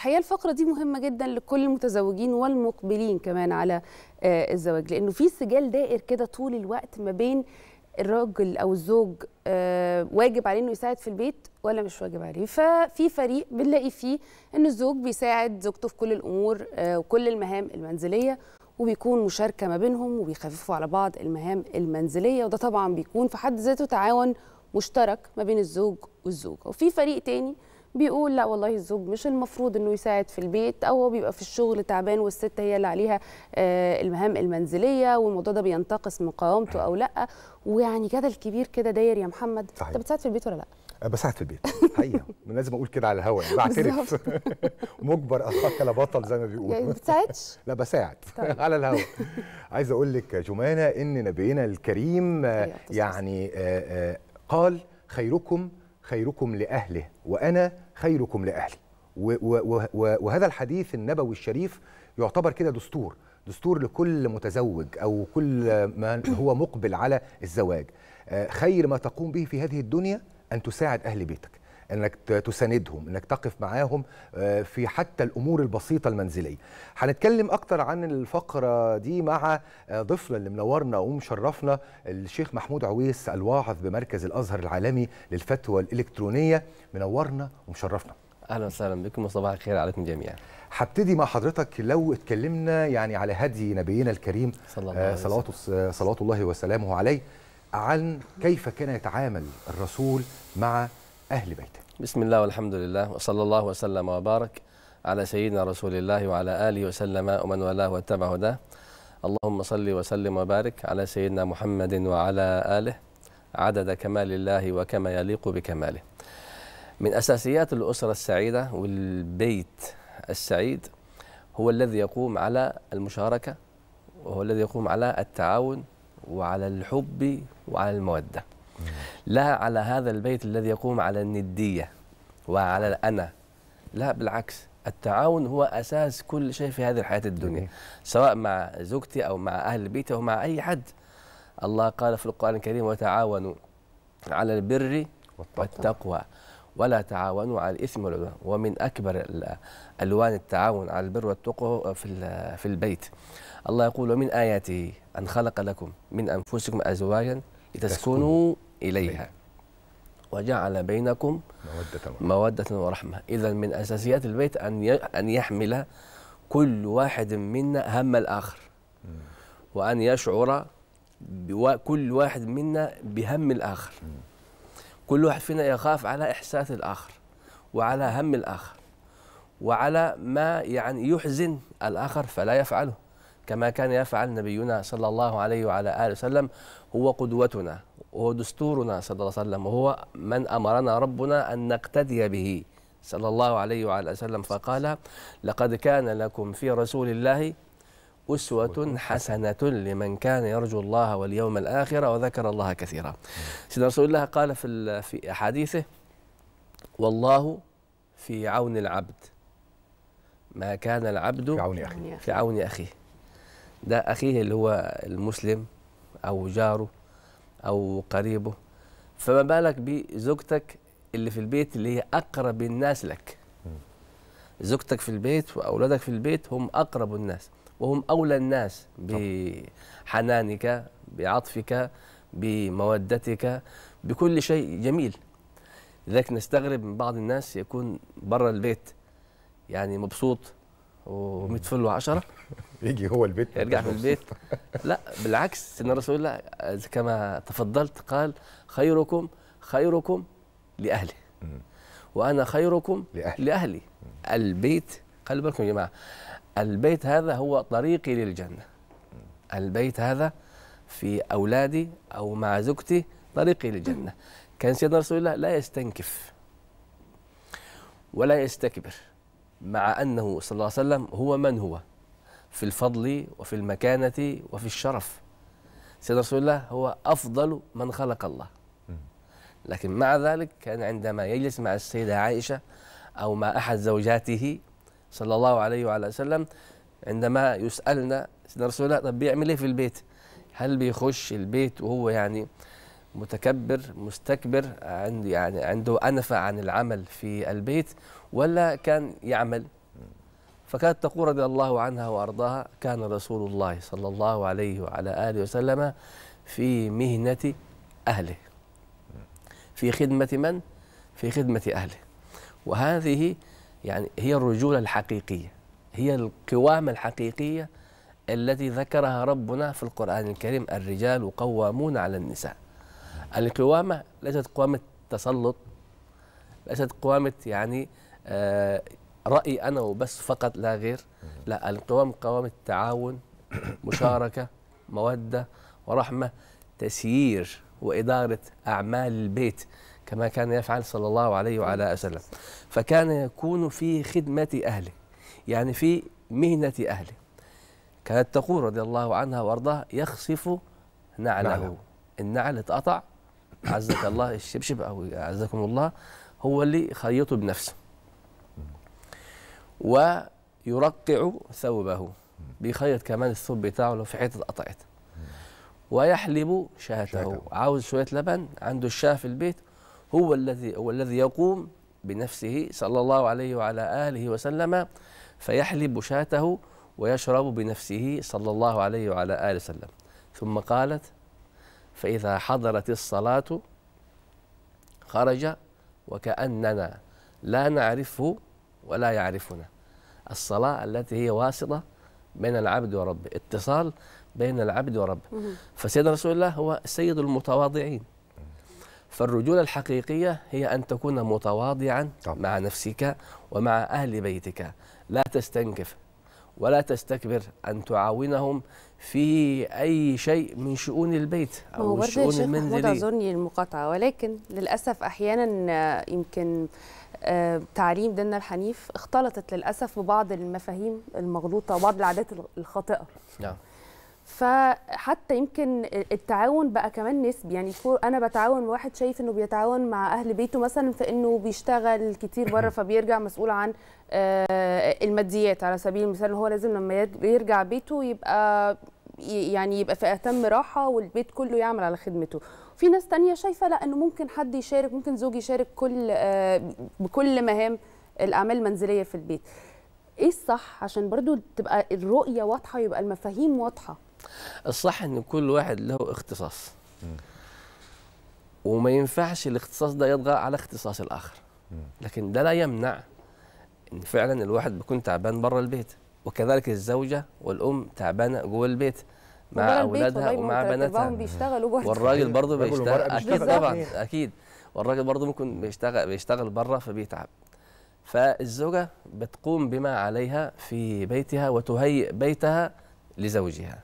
الحقيقه الفقره دي مهمه جدا لكل المتزوجين والمقبلين كمان على آه، الزواج لانه في سجال دائر كده طول الوقت ما بين الراجل او الزوج آه، واجب عليه انه يساعد في البيت ولا مش واجب عليه ففي فريق بنلاقي فيه ان الزوج بيساعد زوجته في كل الامور آه، وكل المهام المنزليه وبيكون مشاركه ما بينهم وبيخففوا على بعض المهام المنزليه وده طبعا بيكون في حد ذاته تعاون مشترك ما بين الزوج والزوجه وفي فريق تاني بيقول لا والله الزوج مش المفروض انه يساعد في البيت او هو بيبقى في الشغل تعبان والست هي اللي عليها آه، المهام المنزليه والموضوع ده بينتقص من قوامته او لا ويعني جدل كبير كده داير يا محمد صحيح. انت بتساعد في البيت ولا لا؟ أه، بساعد في البيت حقيقه لازم اقول كده على الهوا يعني بعترف مجبر اخاك لا بطل زي ما بيقولوا يعني ما بتساعدش؟ لا بساعد طيب. على الهوا عايز اقول لك يا جمانه ان نبينا الكريم يعني آه، قال خيركم خيركم لأهله وأنا خيركم لأهلي وهذا الحديث النبوي الشريف يعتبر كده دستور دستور لكل متزوج أو كل من هو مقبل على الزواج آه، خير ما تقوم به في هذه الدنيا أن تساعد أهل بيتك انك تساندهم انك تقف معاهم آه، في حتى الامور البسيطه المنزليه هنتكلم اكتر عن الفقره دي مع آه، ضيفنا اللي منورنا ومشرفنا الشيخ محمود عويس الواعظ بمركز الازهر العالمي للفتوى الالكترونيه منورنا ومشرفنا اهلا وسهلا بكم وصباح الخير عليكم جميعا هبتدي مع حضرتك لو اتكلمنا يعني على هدي نبينا الكريم آه، صلوات صلوات الله وسلامه عليه عن كيف كان يتعامل الرسول مع اهل بيته بسم الله والحمد لله وصلى الله وسلم وبارك على سيدنا رسول الله وعلى آله وسلم ومن والاه واتبع هداه اللهم صل وسلم وبارك على سيدنا محمد وعلى آله عدد كمال الله وكما يليق بكماله من أساسيات الأسرة السعيدة والبيت السعيد هو الذي يقوم على المشاركة وهو الذي يقوم على التعاون وعلى الحب وعلى المودة لا على هذا البيت الذي يقوم على الندية وعلى انا لا بالعكس التعاون هو اساس كل شيء في هذه الحياه الدنيا سواء مع زوجتي او مع اهل بيتي او مع اي حد الله قال في القران الكريم وتعاونوا على البر والتقوى ولا تعاونوا على الاثم والعدوان ومن اكبر الوان التعاون على البر والتقوى في في البيت الله يقول ومن اياته ان خلق لكم من انفسكم ازواجا لتسكنوا اليها وجعل بينكم مودة ورحمة, مودة ورحمة. إذا من أساسيات البيت أن أن يحمل كل واحد منا هم الآخر وأن يشعر كل واحد منا بهم الآخر كل واحد فينا يخاف على إحساس الآخر وعلى هم الآخر وعلى ما يعني يحزن الآخر فلا يفعله كما كان يفعل نبينا صلى الله عليه وعلى آله وسلم هو قدوتنا وهو دستورنا صلى الله عليه وسلم وهو من أمرنا ربنا أن نقتدي به صلى الله عليه وعلى وسلم فقال لقد كان لكم في رسول الله أسوة حسنة لمن كان يرجو الله واليوم الآخر وذكر الله كثيرا سيدنا رسول الله قال في في أحاديثه والله في عون العبد ما كان العبد في عون أخيه في عون أخيه ده أخيه اللي هو المسلم أو جاره او قريبه فما بالك بزوجتك اللي في البيت اللي هي اقرب الناس لك زوجتك في البيت واولادك في البيت هم اقرب الناس وهم اولى الناس بحنانك بعطفك بمودتك بكل شيء جميل لذلك نستغرب من بعض الناس يكون برا البيت يعني مبسوط ومتفل 100 وعشره يجي هو البيت يرجع في البيت لا بالعكس ان الرسول الله كما تفضلت قال خيركم خيركم لاهله وانا خيركم لأهلي, لأهلي. البيت خلي بالكم يا جماعه البيت هذا هو طريقي للجنه البيت هذا في اولادي او مع زوجتي طريقي للجنه كان سيدنا رسول الله لا يستنكف ولا يستكبر مع انه صلى الله عليه وسلم هو من هو في الفضل وفي المكانة وفي الشرف سيدنا رسول الله هو أفضل من خلق الله لكن مع ذلك كان عندما يجلس مع السيدة عائشة أو مع أحد زوجاته صلى الله عليه وعلى وسلم عندما يسألنا سيدنا رسول الله طب بيعمل إيه في البيت هل بيخش البيت وهو يعني متكبر مستكبر عند يعني عنده أنفة عن العمل في البيت ولا كان يعمل فكانت تقول رضي الله عنها وارضاها كان رسول الله صلى الله عليه وعلى اله وسلم في مهنه اهله في خدمه من في خدمه اهله وهذه يعني هي الرجوله الحقيقيه هي القوامه الحقيقيه التي ذكرها ربنا في القران الكريم الرجال قوامون على النساء القوامه ليست قوامه تسلط ليست قوامه يعني آه رايي انا وبس فقط لا غير لا القوام قوام التعاون مشاركه موده ورحمه تسيير واداره اعمال البيت كما كان يفعل صلى الله عليه وعلى وسلم فكان يكون في خدمه اهله يعني في مهنه اهله كانت تقول رضي الله عنها وارضاه يخصف نعله النعل اتقطع عزك الله الشبشب او عزكم الله هو اللي خيطه بنفسه ويرقع ثوبه بيخيط كمان الثوب بتاعه لو في حته اتقطعت ويحلب شاته عاوز شويه لبن عنده الشاه في البيت هو الذي هو الذي يقوم بنفسه صلى الله عليه وعلى اله وسلم فيحلب شاته ويشرب بنفسه صلى الله عليه وعلى اله وسلم ثم قالت فاذا حضرت الصلاه خرج وكاننا لا نعرفه ولا يعرفنا الصلاة التي هي واسطة بين العبد وربه اتصال بين العبد وربه فسيدنا رسول الله هو سيد المتواضعين فالرجولة الحقيقية هي أن تكون متواضعا مع نفسك ومع أهل بيتك لا تستنكف ولا تستكبر أن تعاونهم في اي شيء من شؤون البيت او من شؤون المنزل هو اعذرني المقاطعه ولكن للاسف احيانا آه، يمكن آه، تعليم ديننا الحنيف اختلطت للاسف ببعض المفاهيم المغلوطه وبعض العادات الخاطئه نعم فحتى يمكن التعاون بقى كمان نسبي يعني انا بتعاون واحد شايف انه بيتعاون مع اهل بيته مثلا فانه بيشتغل كتير بره فبيرجع مسؤول عن آه، الماديات على سبيل المثال هو لازم لما يرجع بيته يبقى يعني يبقى في اتم راحه والبيت كله يعمل على خدمته في ناس تانية شايفه لا انه ممكن حد يشارك ممكن زوجي يشارك كل آه، بكل مهام الاعمال المنزليه في البيت ايه الصح عشان برضو تبقى الرؤيه واضحه يبقى المفاهيم واضحه الصح ان كل واحد له اختصاص وما ينفعش الاختصاص ده يطغى على اختصاص الاخر لكن ده لا يمنع ان فعلا الواحد بيكون تعبان بره البيت وكذلك الزوجه والام تعبانه جوه البيت مع اولادها ومع بناتها والراجل برضه بيشتغل اكيد طبعا اكيد والراجل برضه ممكن بيشتغل بيشتغل بره فبيتعب فالزوجه بتقوم بما عليها في بيتها وتهيئ بيتها لزوجها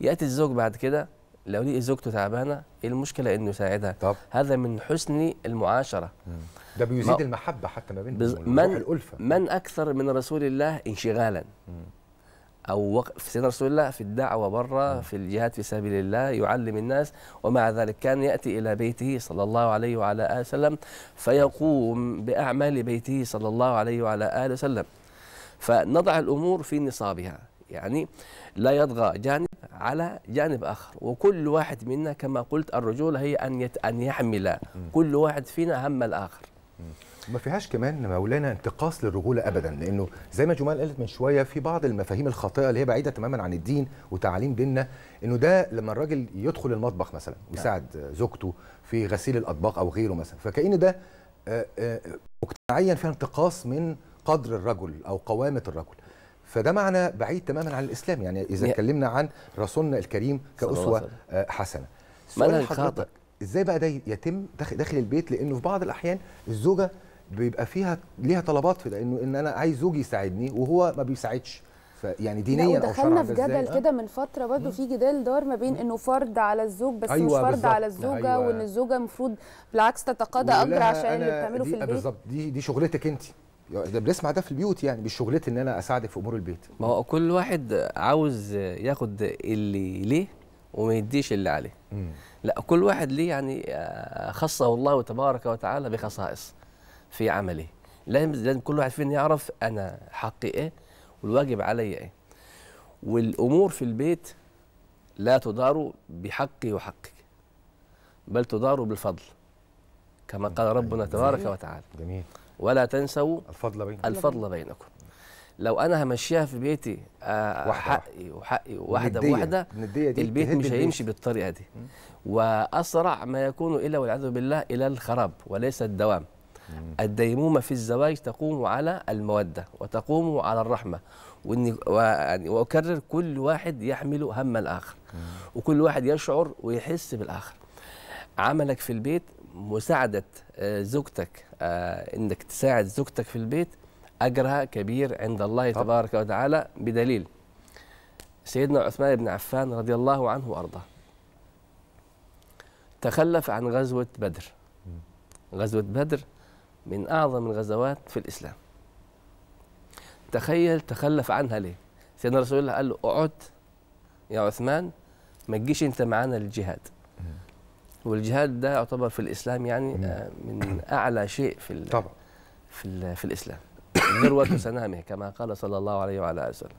ياتي الزوج بعد كده لو لقي زوجته تعبانه ايه المشكله انه يساعدها طب. هذا من حسن المعاشره مم. ده بيزيد ما المحبه حتى ما بينهم بز... من الالفه من اكثر من رسول الله انشغالا مم. او في سيدنا رسول الله في الدعوه بره في الجهاد في سبيل الله يعلم الناس ومع ذلك كان ياتي الى بيته صلى الله عليه وعلى اله وسلم فيقوم باعمال بيته صلى الله عليه وعلى اله وسلم فنضع الامور في نصابها يعني لا يطغى جانب على جانب آخر وكل واحد منا كما قلت الرجولة هي أن يت... أن يحمل كل واحد فينا هم الآخر ما فيهاش كمان مولانا انتقاص للرجوله ابدا لانه زي ما جمال قالت من شويه في بعض المفاهيم الخاطئه اللي هي بعيده تماما عن الدين وتعاليم ديننا انه ده لما الراجل يدخل المطبخ مثلا نعم. ويساعد زوجته في غسيل الاطباق او غيره مثلا فكأن ده آه، آه، مجتمعيا فيها انتقاص من قدر الرجل او قوامه الرجل فده معنى بعيد تماما عن الاسلام يعني اذا اتكلمنا عن رسولنا الكريم كاسوه آه، حسنه سؤال حضرتك ازاي بقى ده يتم داخل, داخل البيت لانه في بعض الاحيان الزوجه بيبقى فيها ليها طلبات في ده انه ان انا عايز زوجي يساعدني وهو ما بيساعدش يعني دينيا او دخلنا في جدل آه. كده من فتره برضه في جدال دار ما بين انه فرض على الزوج بس أيوة مش فرض على الزوجه أيوة. وان الزوجه المفروض بالعكس تتقاضى اجر عشان اللي بتعمله في آه، البيت بالظبط دي دي شغلتك انت ده بنسمع ده في البيوت يعني مش شغلتي ان انا اساعدك في امور البيت ما هو كل واحد عاوز ياخد اللي ليه وما يديش اللي عليه مم. لا كل واحد ليه يعني آه، خصه الله تبارك وتعالى بخصائص في عمله لازم لازم كل واحد فينا يعرف انا حقي ايه والواجب علي ايه والامور في البيت لا تدار بحقي وحقك بل تدار بالفضل كما قال ربنا تبارك وتعالى جميل ولا تنسوا الفضل بينكم الفضل بينكم لو انا همشيها في بيتي آه، حقي وحقي واحده بواحده البيت مش هيمشي بالطريقه دي واسرع ما يكون الا والعياذ بالله الى الخراب وليس الدوام الديمومه في الزواج تقوم على الموده وتقوم على الرحمه واني يعني واكرر كل واحد يحمل هم الاخر وكل واحد يشعر ويحس بالاخر عملك في البيت مساعدة آه، زوجتك آه، إنك تساعد زوجتك في البيت أجرها كبير عند الله طب. تبارك وتعالى بدليل سيدنا عثمان بن عفان رضي الله عنه وأرضاه تخلف عن غزوة بدر غزوة بدر من أعظم الغزوات في الإسلام تخيل تخلف عنها ليه سيدنا رسول الله قال له اقعد يا عثمان ما تجيش انت معانا للجهاد والجهاد ده يعتبر في الاسلام يعني آه، من اعلى شيء في طبعا في في الاسلام ذروه سنامه كما قال صلى الله عليه وعلى اله وسلم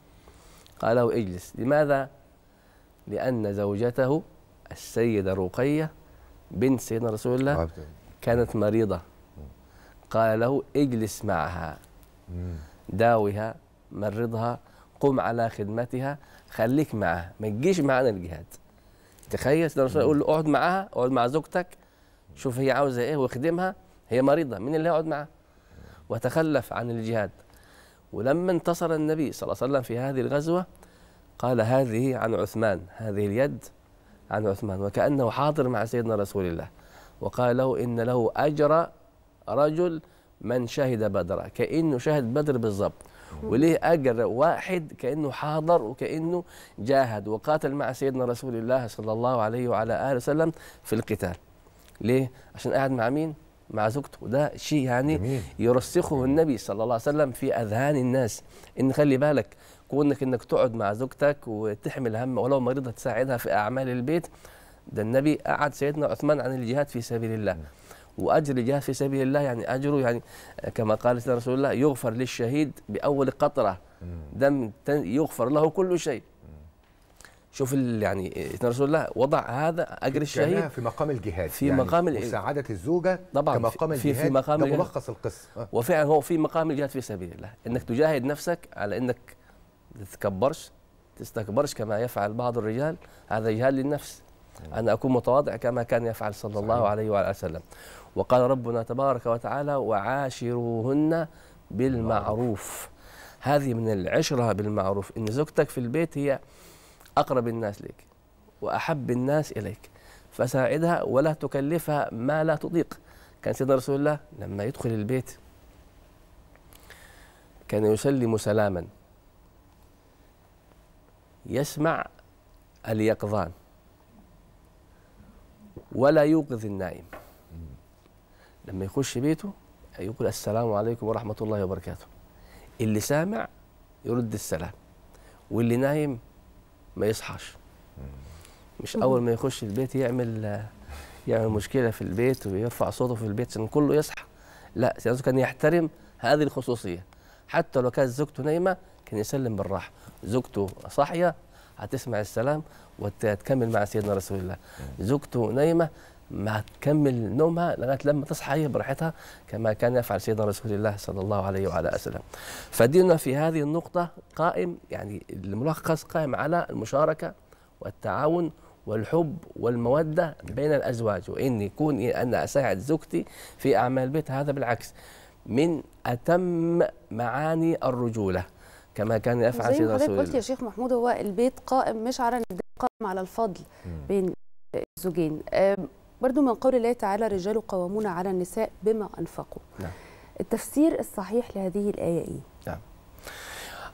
قال له اجلس لماذا لان زوجته السيده رقيه بنت سيدنا رسول الله كانت مريضه قال له اجلس معها داوها مرضها قم على خدمتها خليك معها ما تجيش معنا الجهاد تخيل سيدنا الرسول يقول له اقعد معاها اقعد مع زوجتك شوف هي عاوزه ايه واخدمها هي مريضه مين اللي هيقعد معاها وتخلف عن الجهاد ولما انتصر النبي صلى الله عليه وسلم في هذه الغزوه قال هذه عن عثمان هذه اليد عن عثمان وكأنه حاضر مع سيدنا رسول الله وقال له إن له أجر رجل من شهد بدرا كأنه شهد بدر بالضبط وليه أجر واحد كأنه حاضر وكأنه جاهد وقاتل مع سيدنا رسول الله صلى الله عليه وعلى آله وسلم في القتال ليه؟ عشان قاعد مع مين؟ مع زوجته وده شيء يعني جميل. يرسخه النبي صلى الله عليه وسلم في أذهان الناس إن خلي بالك كونك إنك تقعد مع زوجتك وتحمل هم ولو مريضة تساعدها في أعمال البيت ده النبي قعد سيدنا عثمان عن الجهاد في سبيل الله نعم. واجر جهاد في سبيل الله يعني اجره يعني كما قال سيدنا رسول الله يغفر للشهيد باول قطره دم يغفر له كل شيء شوف يعني رسول الله وضع هذا اجر الشهيد في مقام الجهاد في يعني مقام مساعده الزوجه طبعا كمقام في الجهاد في مقام الجهاد ملخص القصه آه. وفعلا هو في مقام الجهاد في سبيل الله انك تجاهد نفسك على انك تتكبرش تستكبرش كما يفعل بعض الرجال هذا جهاد للنفس نعم. أن أكون متواضع كما كان يفعل صلى صحيح. الله عليه وعلى وسلم وقال ربنا تبارك وتعالى وعاشروهن بالمعروف هذه من العشرة بالمعروف إن زوجتك في البيت هي أقرب الناس لك وأحب الناس إليك فساعدها ولا تكلفها ما لا تطيق كان سيدنا رسول الله لما يدخل البيت كان يسلم سلاما يسمع اليقظان ولا يوقظ النائم لما يخش بيته يقول السلام عليكم ورحمة الله وبركاته اللي سامع يرد السلام واللي نايم ما يصحاش مش أول ما يخش البيت يعمل يعمل مشكلة في البيت ويرفع صوته في البيت عشان كله يصحى لا سيادته كان يحترم هذه الخصوصية حتى لو كانت زوجته نايمة كان يسلم بالراحة زوجته صاحية هتسمع السلام وتكمل مع سيدنا رسول الله زوجته نايمه ما تكمل نومها لغايه لما تصحى هي براحتها كما كان يفعل سيدنا رسول الله صلى الله عليه وعلى اله وسلم. فديننا في هذه النقطه قائم يعني الملخص قائم على المشاركه والتعاون والحب والموده بين الازواج وان يكون ان اساعد زوجتي في اعمال البيت هذا بالعكس من اتم معاني الرجوله. كما كان يفعل سيدنا رسول الله قلت يا شيخ محمود هو البيت قائم مش على البيت قائم على الفضل بين الزوجين برضو من قول الله تعالى رجال قوامون على النساء بما أنفقوا نعم. التفسير الصحيح لهذه الآية إيه؟ نعم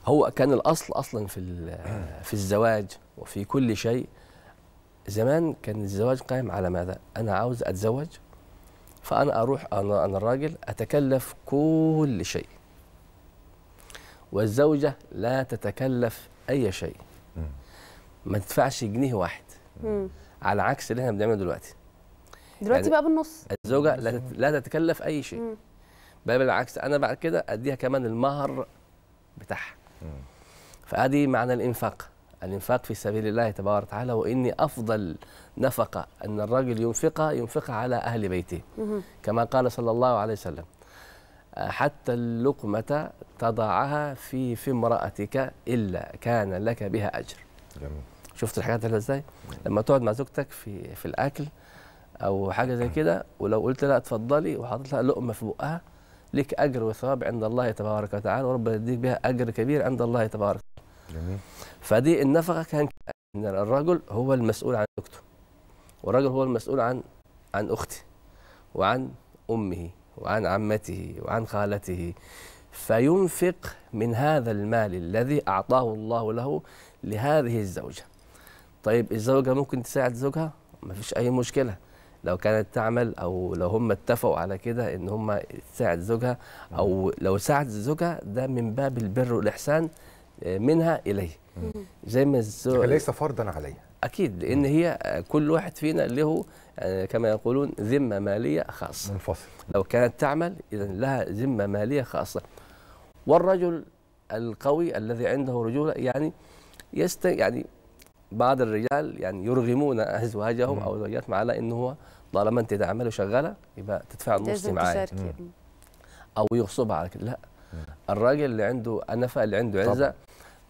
هو كان الأصل أصلا في, في الزواج وفي كل شيء زمان كان الزواج قائم على ماذا؟ أنا عاوز أتزوج فأنا أروح أنا, أنا الراجل أتكلف كل شيء والزوجة لا تتكلف أي شيء ما تدفعش جنيه واحد على عكس اللي احنا بنعمله دلوقتي دلوقتي يعني بقى بالنص الزوجة لا, لا تتكلف أي شيء بل بالعكس أنا بعد كده أديها كمان المهر بتاعها فأدي معنى الإنفاق الإنفاق في سبيل الله تبارك وتعالى وإني أفضل نفقة أن الرجل ينفقها ينفقها على أهل بيته كما قال صلى الله عليه وسلم حتى اللقمة تضعها في في امرأتك إلا كان لك بها أجر جميل. شفت الحاجات دي ازاي لما تقعد مع زوجتك في في الاكل او حاجه زي كده ولو قلت لها اتفضلي وحاطط لها لقمه في بقها لك اجر وثواب عند الله تبارك وتعالى وربنا يديك بها اجر كبير عند الله تبارك وتعالى جميل فدي النفقه كان ان الرجل هو المسؤول عن زوجته والرجل هو المسؤول عن عن اختي وعن امه وعن عمته وعن خالته فينفق من هذا المال الذي أعطاه الله له لهذه الزوجة طيب الزوجة ممكن تساعد زوجها ما فيش أي مشكلة لو كانت تعمل أو لو هم اتفقوا على كده إن هم تساعد زوجها أو لو ساعد زوجها ده من باب البر والإحسان آه، منها إليه زي ما الزوج ليس فرضا عليها. اكيد لان هي آه، كل واحد فينا له آه، كما يقولون ذمه ماليه خاصه منفصل لو كانت تعمل اذا لها ذمه ماليه خاصه والرجل القوي الذي عنده رجوله يعني يست يعني بعض الرجال يعني يرغمون ازواجهم او زوجاتهم على انه هو طالما انت تعمل وشغاله يبقى تدفع النص معايا او يغصبها على كده لا الراجل اللي عنده انفه اللي عنده عزه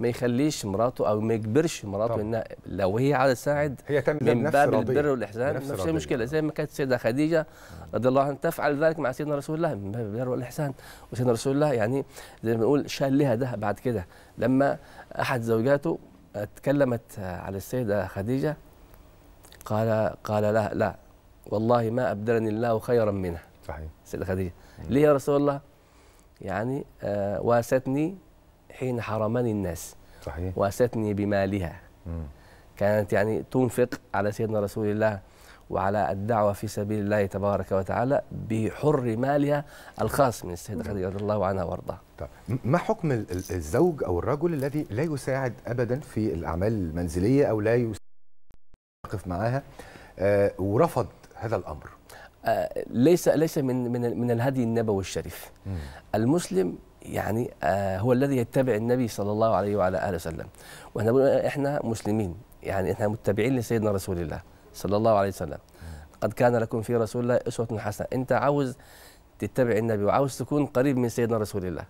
ما يخليش مراته او ما يجبرش مراته طبعا. انها لو هي عايزه تساعد هي تعمل من باب البر والاحسان فيش مشكله زي ما كانت السيده خديجه آه. رضي الله عنها تفعل ذلك مع سيدنا رسول الله من باب البر والاحسان وسيدنا رسول الله يعني زي ما بنقول شال لها ده بعد كده لما احد زوجاته اتكلمت على السيده خديجه قال قال لها لا والله ما ابدلني الله خيرا منها صحيح السيده خديجه ليه يا رسول الله يعني آه واستني حين حرمني الناس صحيح وأستني بمالها مم. كانت يعني تنفق على سيدنا رسول الله وعلى الدعوة في سبيل الله تبارك وتعالى بحر مالها الخاص من السيدة خديجة رضي الله عنها وارضاها طيب ما حكم الزوج أو الرجل الذي لا يساعد أبدا في الأعمال المنزلية أو لا يقف معها آه ورفض هذا الأمر آه ليس ليس من من من الهدي النبوي الشريف مم. المسلم يعني آه، هو الذي يتبع النبي صلى الله عليه وعلى اله وسلم واحنا احنا مسلمين يعني احنا متبعين لسيدنا رسول الله صلى الله عليه وسلم قد كان لكم في رسول الله اسوه حسنه انت عاوز تتبع النبي وعاوز تكون قريب من سيدنا رسول الله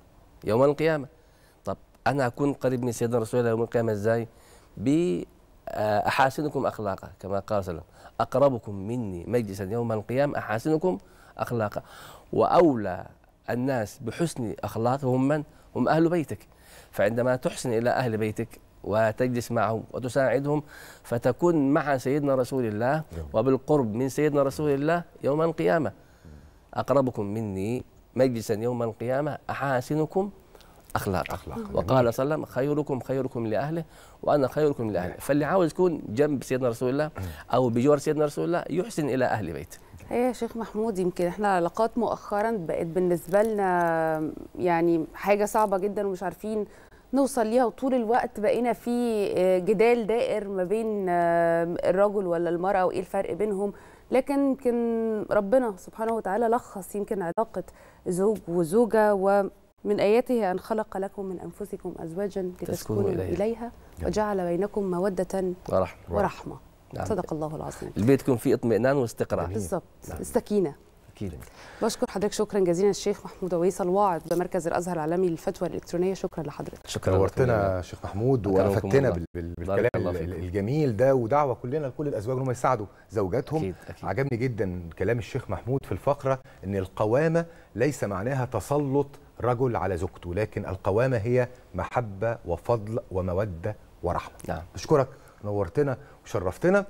يوم القيامه طب انا اكون قريب من سيدنا رسول الله يوم القيامه ازاي باحاسنكم اخلاقا كما قال صلى الله عليه وسلم اقربكم مني مجلسا يوم القيامه احاسنكم اخلاقا واولى الناس بحسن أخلاقهم هم من؟ هم أهل بيتك فعندما تحسن إلى أهل بيتك وتجلس معهم وتساعدهم فتكون مع سيدنا رسول الله نعم. وبالقرب من سيدنا رسول الله يوم القيامة أقربكم مني مجلسا يوم القيامة أحاسنكم أخلاق, أخلاق. وقال صلى الله عليه وسلم خيركم خيركم لأهله وأنا خيركم لأهله فاللي عاوز يكون جنب سيدنا رسول الله نعم. أو بجوار سيدنا رسول الله يحسن إلى أهل بيته ايه يا شيخ محمود يمكن احنا العلاقات مؤخرا بقت بالنسبه لنا يعني حاجه صعبه جدا ومش عارفين نوصل ليها وطول الوقت بقينا في آه، جدال دائر ما بين آه، الرجل ولا المراه وايه الفرق بينهم لكن يمكن ربنا سبحانه وتعالى لخص يمكن علاقه زوج وزوجه ومن اياته ان خلق لكم من انفسكم ازواجا لتسكنوا اليها وجعل بينكم موده ورحمه, ورحمة. نعم. صدق الله العظيم البيت يكون فيه اطمئنان واستقرار بالظبط نعم. السكينه اكيد بشكر حضرتك شكرا جزيلا الشيخ محمود ويصل الواعظ بمركز الازهر العالمي للفتوى الالكترونيه شكرا لحضرتك شكرا نورتنا شيخ محمود ورفتنا بالكلام الجميل ده ودعوه كلنا لكل الازواج ان هم يساعدوا زوجاتهم أكيد أكيد. عجبني جدا كلام الشيخ محمود في الفقره ان القوامه ليس معناها تسلط رجل على زوجته لكن القوامه هي محبه وفضل وموده ورحمه نعم بشكرك نورتنا وشرفتنا